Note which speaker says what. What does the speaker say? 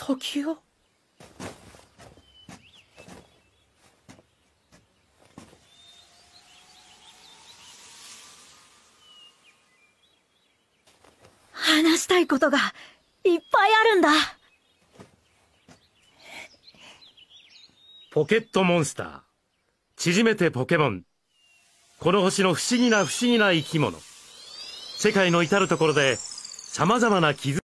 Speaker 1: 時を
Speaker 2: 話したいことがいっぱいあるんだ
Speaker 3: ポケットモンスター縮めてポケモンこの星の不思議な不思議な生き物世界の至る所でざまな傷